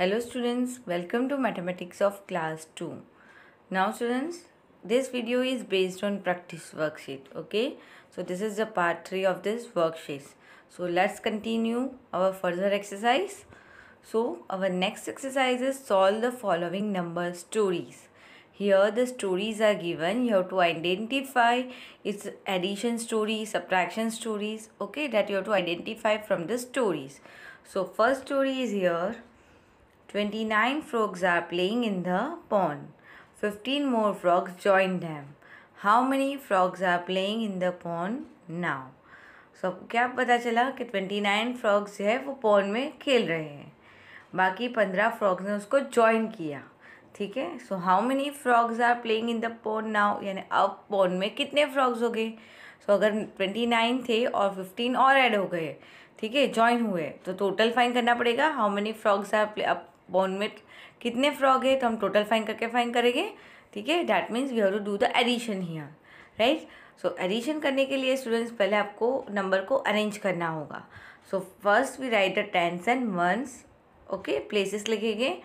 Hello students, welcome to Mathematics of class 2. Now students, this video is based on practice worksheet, okay? So this is the part 3 of this worksheet. So let's continue our further exercise. So our next exercise is solve the following number stories. Here the stories are given. You have to identify its addition story, subtraction stories, okay? That you have to identify from the stories. So first story is here twenty nine frogs are playing in the pond fifteen more frogs join them. How many frogs are playing in the pond now? So so, आपको क्या पता चला कि twenty nine frocks जो है वो pond में खेल रहे हैं बाकी पंद्रह फ्रॉक्स ने उसको जॉइन किया ठीक है so how many frogs are playing in the pond now यानी अब पॉन्ड में कितने फ्रॉक्स हो गए सो so, अगर नाइन थे और फिफ्टीन और एड हो गए ठीक है ज्वाइन हुए तो टोटल फाइन करना पड़ेगा हाउ मेनी फ्रॉक्स आर अब बॉन्ड में कितने फ्रॉग है तो हम टोटल फाइन करके फाइन करेंगे ठीक है that means we have to do the addition ही राइट सो एडिशन करने के लिए स्टूडेंट्स पहले आपको नंबर को अरेंज करना होगा so first we write the tens and ones okay places लिखेंगे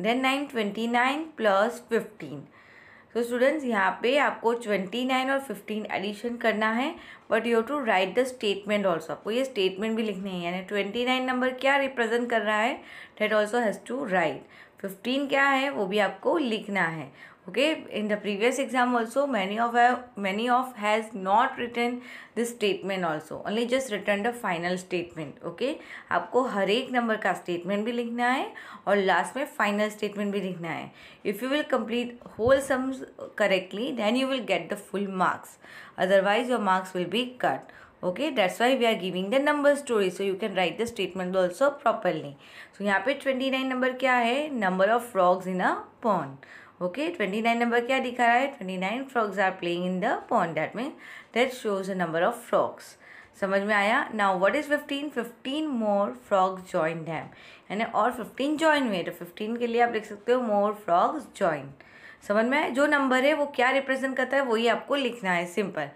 then nine twenty nine plus fifteen so students यहाँ पे आपको ट्वेंटी नाइन और फिफ्टीन एडिशन करना है but you to write the statement also आपको ये स्टेटमेंट भी लिखने हैं यानी ट्वेंटी नाइन नंबर क्या रिप्रेजेंट कर रहा है that also has to write fifteen क्या है वो भी आपको लिखना है okay in the previous exam also many of many of has not written this statement also only just written the final statement okay आपको हर एक नंबर का statement भी लिखना है और last में final statement भी लिखना है if you will complete whole sums correctly then you will get the full marks otherwise your marks will be cut okay that's why we are giving the number story so you can write the statement also properly so यहाँ पे 29 number क्या है number of frogs in a pond okay twenty nine number क्या दिखा रहा है twenty nine frogs are playing in the pond that mean that shows a number of frogs समझ में आया now what is fifteen fifteen more frogs join them यानी और fifteen join हुए तो फिफ्टीन के लिए आप लिख सकते हो मोर फ्रॉक्स ज्वाइन समझ में आया जो नंबर है वो क्या रिप्रेजेंट करता है वही आपको लिखना है सिंपल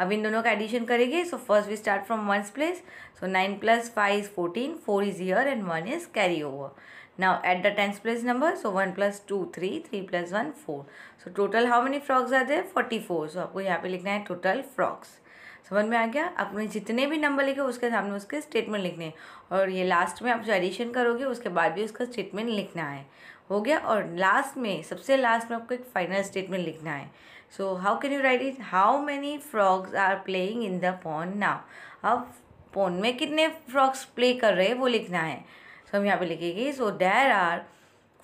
अब इन दोनों का एडिशन करेंगे so first we start from ones place so nine plus five is fourteen four is here and one is carry over Now at the tens place number, so 1 plus 2, 3, 3 plus 1, 4. So total how many frogs are there? 44. So आपको यहाँ पे लिखना है total frogs. समझ में आ गया आपने जितने भी नंबर लिखे उसके सामने उसके स्टेटमेंट लिखने हैं और ये लास्ट में आप जो एडिशन करोगे उसके बाद भी उसका स्टेटमेंट लिखना है हो गया और लास्ट में सबसे लास्ट में आपको एक फाइनल स्टेटमेंट लिखना है so how can you write it how many frogs are playing in the pond now अब पोन में कितने फ्रॉग्स प्ले कर रहे हैं वो लिखना है सो हम यहाँ पे लिखेंगे so there are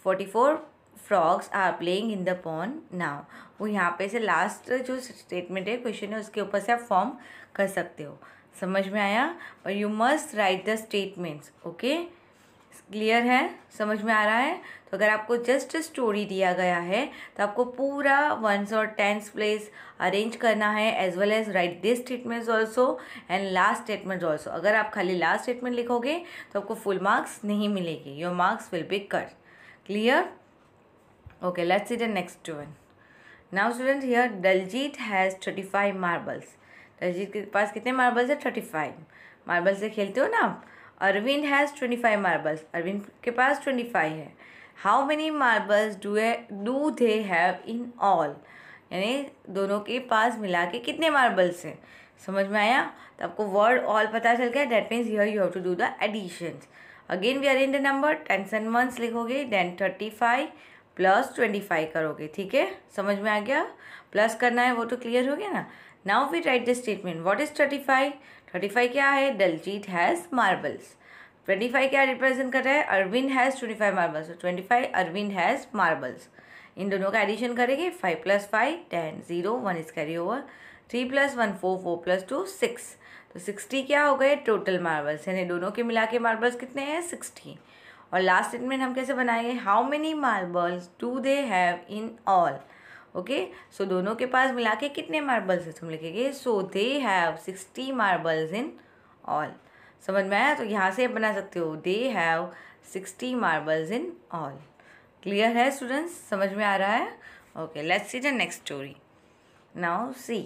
forty four frogs are playing in the pond now वो यहाँ पे से लास्ट जो स्टेटमेंट है क्वेश्चन है उसके ऊपर से आप फॉर्म कर सकते हो समझ में आया और you must write the statements okay clear है समझ में आ रहा है तो अगर आपको जस्ट स्टोरी दिया गया है तो आपको पूरा वंस और टेंस प्लेस अरेंज करना है as well as write this statements also and last statement also अगर आप खाली लास्ट स्टेटमेंट लिखोगे तो आपको फुल मार्क्स नहीं मिलेगी your marks will be cut clear okay let's see the next one now student here Daljeet has thirty five marbles Daljeet के पास कितने मार्बल्स है थर्टी फाइव मार्बल से खेलते हो ना आप Arvind has twenty five marbles Arvind के पास ट्वेंटी फाइव है how many marbles do do they have in all यानी दोनों के पास मिला के कितने मार्बल्स हैं समझ में आया तो आपको वर्ड ऑल पता चल गया that means you have to do the addition again we are in the number tens and months लिखोगे then thirty five plus twenty five करोगे ठीक है समझ में आ गया प्लस करना है वो तो क्लियर हो गया ना now we write the statement what is thirty five thirty five क्या है Daljeet has marbles twenty five क्या रिप्रेजेंट कर रहा है Arvind has twenty five marbles twenty five Arvind has marbles in दोनों का एडिशन करेंगे five plus five ten zero one is carry over three plus one four four plus two six तो sixty क्या हो गए टोटल मार्बल्स यानी दोनों के मिला के मार्बल्स कितने हैं सिक्सटी और लास्ट स्टेटमेंट हम कैसे बनाएंगे how many marbles do they have in all okay so दोनों के पास मिला के कितने मार्बल्स है तुम लिखेंगे so they have sixty marbles in all समझ में आया तो यहाँ से बना सकते हो they have sixty marbles in all clear है स्टूडेंट्स समझ में आ रहा है okay let's see the next story now see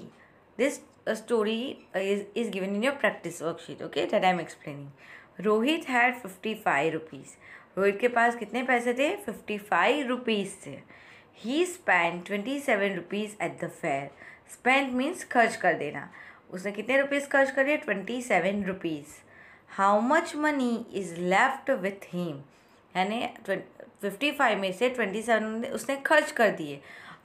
this story is is given in your practice worksheet okay that I am explaining Rohit had fifty five rupees Rohit के पास कितने पैसे थे फिफ्टी फाइव रुपीज़ थे he spend twenty seven rupees at the fair spend means खर्च कर देना उसने कितने रुपीज़ खर्च कर दिया twenty seven rupees how much money is left with him यानी फिफ्टी फाइव में से ट्वेंटी सेवन उसने खर्च कर दिए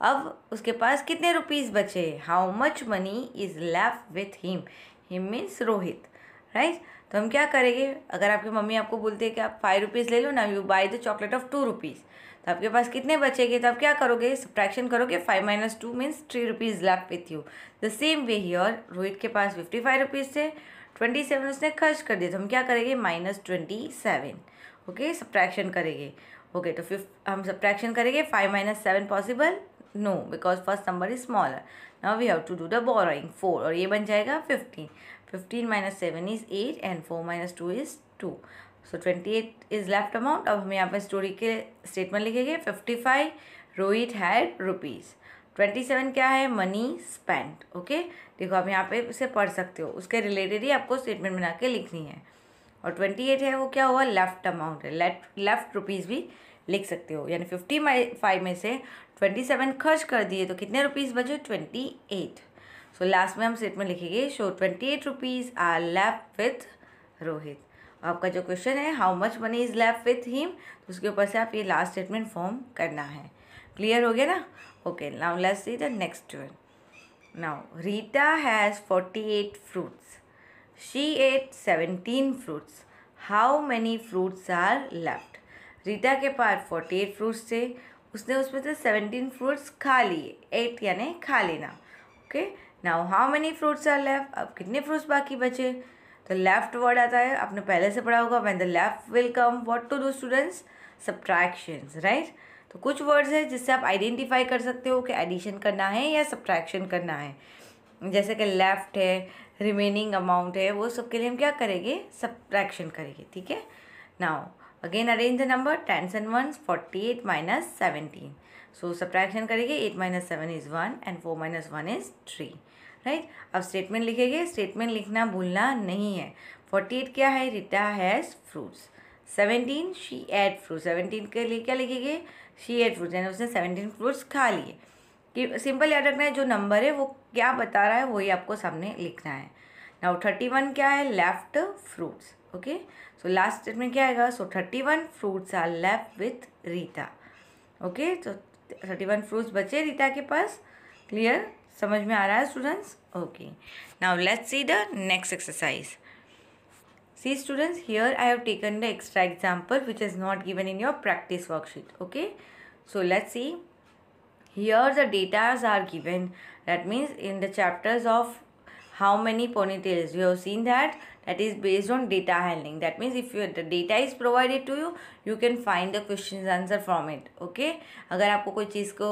अब उसके पास कितने रुपीज़ बचे how much money is left with him him means Rohit right तो हम क्या करेंगे अगर आपकी मम्मी आपको बोलती है कि आप फाइव रुपीज़ ले लो ना you buy the chocolate of two rupees तो आपके पास कितने बचेंगे तो आप क्या करोगे सब्ट्रैक्शन करोगे five minus two means three rupees left with you the same way ही और रोहित के पास फिफ्टी फाइव रुपीज़ थे ट्वेंटी सेवन उसने खर्च कर दिए तो हम क्या करेंगे minus twenty seven okay subtraction करेंगे ओके तो फिफ हम सब्ट्रैक्शन करेंगे five minus seven possible no because first number is smaller now we have to do the borrowing four और ये बन जाएगा fifteen fifteen minus seven is eight and four minus two is two so twenty eight is left amount अब हम यहाँ पे story के statement लिखेंगे fifty five Rohit had rupees twenty seven क्या है मनी स्पेंड ओके देखो आप यहाँ पे उसे पढ़ सकते हो उसके रिलेटेड ही आपको स्टेटमेंट बना के लिखनी है और ट्वेंटी एट है वो क्या हुआ लेफ्ट अमाउंट है लेफ्ट लेफ्ट रुपीज़ भी लिख सकते हो यानी फिफ्टी फाइव में से ट्वेंटी सेवन खर्च कर दिए तो कितने रुपीज़ बचे ट्वेंटी एट सो लास्ट में हम स्टेटमेंट लिखेंगे so twenty eight rupees are left with Rohit आपका जो क्वेश्चन है how much money is left with him तो उसके ऊपर से आप ये लास्ट स्टेटमेंट फॉर्म करना है क्लियर हो गया ना okay now let's see the next one now Rita has forty eight fruits she ate seventeen fruits how many fruits are left Rita के पास फोर्टी एट फ्रूट्स थे उसने उसमें से सेवेंटीन फ्रूट्स खा लिए एट यानी खा लेना okay now how many fruits are left अब कितने फ्रूट्स बाकी बचे तो लेफ्ट वर्ड आता है आपने पहले से पढ़ा होगा when the left will come what to do students subtractions right तो कुछ वर्ड्स हैं जिससे आप आइडेंटिफाई कर सकते हो कि एडिशन करना है या सब्ट्रैक्शन करना है जैसे कि लेफ्ट है रिमेनिंग अमाउंट है वो सब के लिए हम क्या करेंगे सब्ट्रैक्शन करेंगे ठीक है now again arrange the number tens and one forty eight minus seventeen so subtraction करेंगे eight minus seven is one and four minus one is three right अब स्टेटमेंट लिखेंगे स्टेटमेंट लिखना भूलना नहीं है फोर्टी एट क्या है Rita has fruits seventeen she ate fruit seventeen के लिए क्या लिखेंगे शी एट फ्रूट्स यानी उसने सेवनटीन फ्रूट्स खा लिए कि सिंपल याद रखना है जो नंबर है वो क्या बता रहा है वही आपको सामने लिखना है नाउ थर्टी वन क्या है left fruits okay so last statement क्या आएगा so thirty one fruits are left with Rita okay तो थर्टी वन फ्रूट्स बचे रीता के पास क्लियर समझ में आ रहा है students okay now let's see the next exercise see students here I have taken the extra example which is not given in your practice worksheet okay so let's see here the datas are given that means in the chapters of how many ponytails you have seen that that is based on data handling that means if you the data is provided to you you can find the question answer from it okay अगर आपको कोई चीज़ को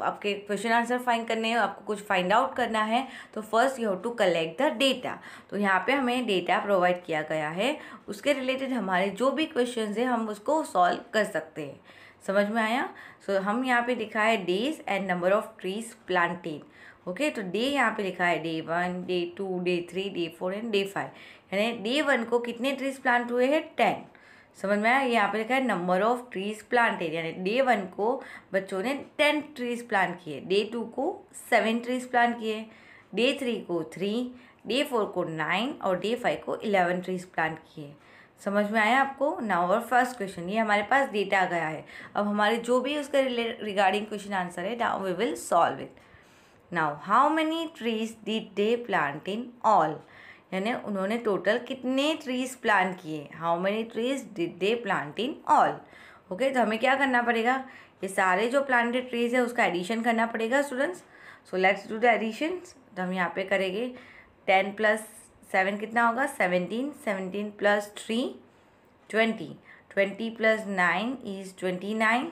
आपके question answer find करने हैं आपको कुछ find out करना है तो first you have to collect the data तो यहाँ पे हमें डेटा प्रोवाइड किया गया है उसके रिलेटेड हमारे जो भी क्वेश्चन है हम उसको सॉल्व कर सकते हैं समझ में आया सो so, हम यहाँ पे लिखा है days and number of trees planted okay तो डे यहाँ पे लिखा है day one day two day three day four and day five यानी डे वन को कितने ट्रीज प्लांट हुए हैं टेन समझ में आया यहाँ पे लिखा है नंबर ऑफ ट्रीज प्लांटेड यानी डे वन को बच्चों ने टेन ट्रीज प्लांट किए डे टू को सेवन ट्रीज प्लांट किए डे थ्री को थ्री डे फोर को नाइन और डे फाइव को इलेवन ट्रीज प्लांट किए समझ में आया आपको नाउ और फर्स्ट क्वेश्चन ये हमारे पास डेटा गया है अब हमारे जो भी उसके रिगार्डिंग क्वेश्चन आंसर है now we will solve it now how many trees did day plant in all यानी उन्होंने टोटल कितने ट्रीज़ प्लांट किए how many trees did they plant in all okay तो हमें क्या करना पड़ेगा ये सारे जो प्लांटेड ट्रीज़ है उसका एडिशन करना पड़ेगा students so let's do the addition तो हम यहाँ पे करेंगे टेन प्लस सेवन कितना होगा seventeen seventeen plus three twenty twenty plus nine is twenty nine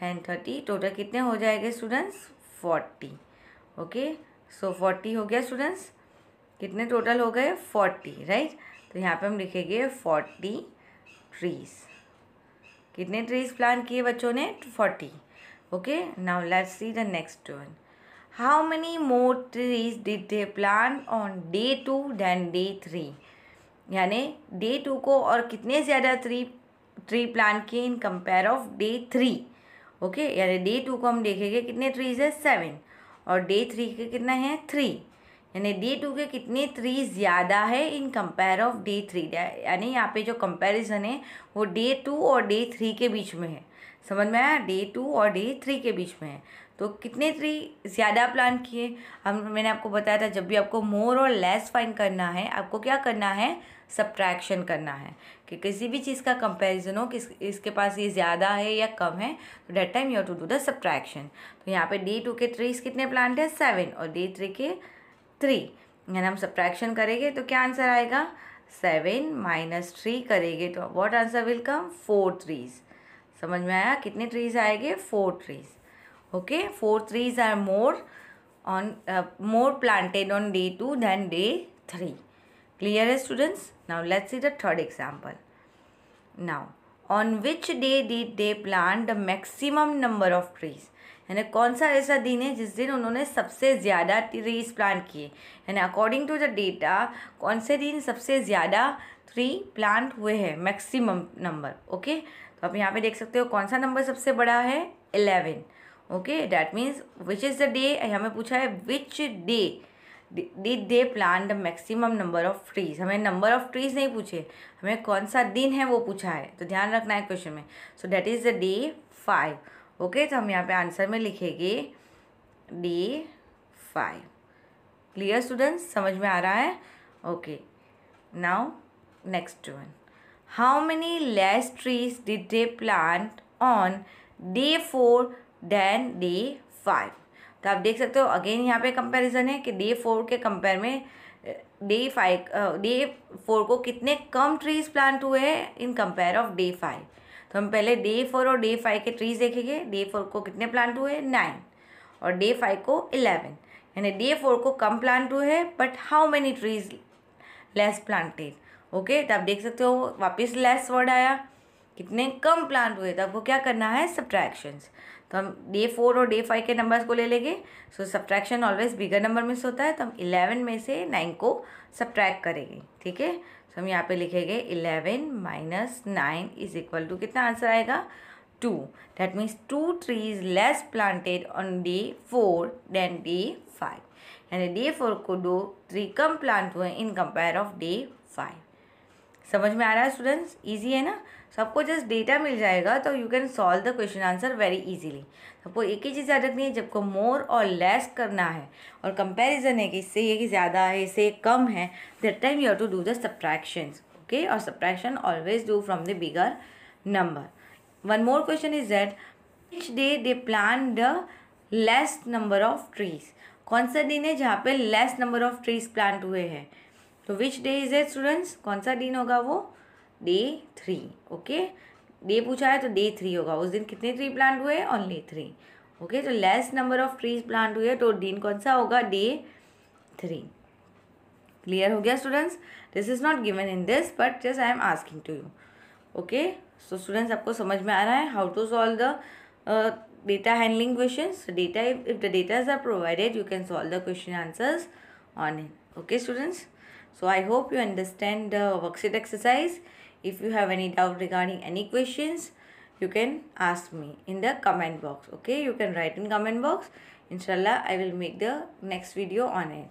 ten thirty total कितने हो जाएंगे students forty okay so forty हो गया स्टूडेंट्स कितने टोटल हो गए फोर्टी राइट तो यहाँ पे हम लिखेंगे फोर्टी ट्रीज कितने ट्रीज प्लांट किए बच्चों ने forty okay now let's see the next one how many more trees did they plant on day two than day three यानी डे टू को और कितने ज़्यादा ट्री ट्री प्लांट किए in compare of day three okay यानी day two को हम देखेंगे कितने ट्रीज है सेवन और डे थ्री के कितना है थ्री यानी डे टू के कितने थ्री ज़्यादा है in compare of day three यानी यहाँ पे जो कंपैरिजन है वो डे टू और डे थ्री के बीच में है समझ में आया डे टू और डे थ्री के बीच में है तो कितने थ्री ज़्यादा प्लान किए हम मैंने आपको बताया था जब भी आपको मोर और लेस फाइन करना है आपको क्या करना है सब्ट्रैक्शन करना है कि किसी भी चीज़ का कंपैरिजन हो किस इसके पास ये ज़्यादा है या कम है तो that time you to do the subtraction तो यहाँ पे डे टू के थ्री कितने प्लांट है सेवन और डे थ्री के थ्री यानी हम सब्ट्रैक्शन करेंगे तो क्या आंसर आएगा सेवन माइनस थ्री करेंगे तो what answer will come four trees समझ में आया कितने ट्रीज आएंगे four trees okay four trees are more on more planted on day two then day three clear है students now let's see the third example now on which day did they plan the maximum number of trees यानी कौन सा ऐसा दिन है जिस दिन उन्होंने सबसे ज़्यादा ट्रीज प्लान किए यानी अकॉर्डिंग टू द डेटा कौन से दिन सबसे ज़्यादा ट्री प्लांट हुए हैं मैक्सिमम नंबर ओके तो आप यहाँ पे देख सकते हो कौन सा नंबर सबसे बड़ा है eleven okay that means which is the day हमें पूछा है which day did they plan the maximum number of trees हमें नंबर ऑफ ट्रीज नहीं पूछे हमें कौन सा दिन है वो पूछा है तो ध्यान रखना है क्वेश्चन में so that is the day five okay तो हम यहाँ पे आंसर में लिखेंगे डे फाइव क्लियर स्टूडेंट्स समझ में आ रहा है okay now next one how many less trees did they plant on day four then day five तो आप देख सकते हो अगेन यहाँ पे कंपैरिजन है कि डे फोर के कंपेयर में डे फाइव डे फोर को कितने कम ट्रीज प्लांट हुए हैं in compare of day five तो हम पहले डे फोर और डे फाइव के ट्रीज देखेंगे डे फोर को कितने प्लांट हुए नाइन और डे फाइव को इलेवन यानी डे फोर को कम प्लांट हुए हैं but how many trees less planted okay तो आप देख सकते हो वापस लेस वर्ड आया कितने कम प्लांट हुए तो आपको क्या करना है सब्ट्रैक्शंस तो हम डे फोर और डे फाइव के नंबर्स को ले लेंगे so subtraction always bigger number में से होता है तो हम इलेवन में से नाइन को सब्ट्रैक्ट करेंगे ठीक है सो हम यहाँ पे लिखेंगे eleven minus nine is equal to कितना आंसर आएगा two that means two trees less planted on day four then day five यानी डे फोर को दो ट्री कम प्लांट हुए in compare of day five समझ में आ रहा है स्टूडेंट्स इजी है ना सबको जस्ट डेटा मिल जाएगा तो you can solve the question answer very easily सबको एक ही चीज़ याद रखनी है जबको मोर और लेस करना है और कंपैरिजन है कि इससे ये कि ज़्यादा है इससे कम है that time you have to do the subtraction okay और subtraction always do from the bigger number one more question is that each day they plan the less number of trees कौन सा दिन है जहाँ पे less number of trees plant हुए हैं तो which day is it students कौन सा दिन होगा वो डे थ्री ओके डे पूछा है तो डे थ्री होगा उस दिन कितने ट्री प्लांट हुए ओनली थ्री ओके तो less number of trees plant हुए तो दिन कौन सा होगा डे थ्री क्लियर हो गया students this is not given in this but just I am asking to you okay so students आपको समझ में आ रहा है how to solve the data handling question data if the the data is provided you can solve the question answers on it okay So I hope you understand the worksheet exercise. If you have any doubt regarding any questions, you can ask me in the comment box. Okay, you can write in comment box. Inshallah, I will make the next video on it.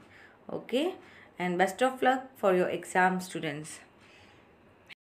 Okay, and best of luck for your exam students.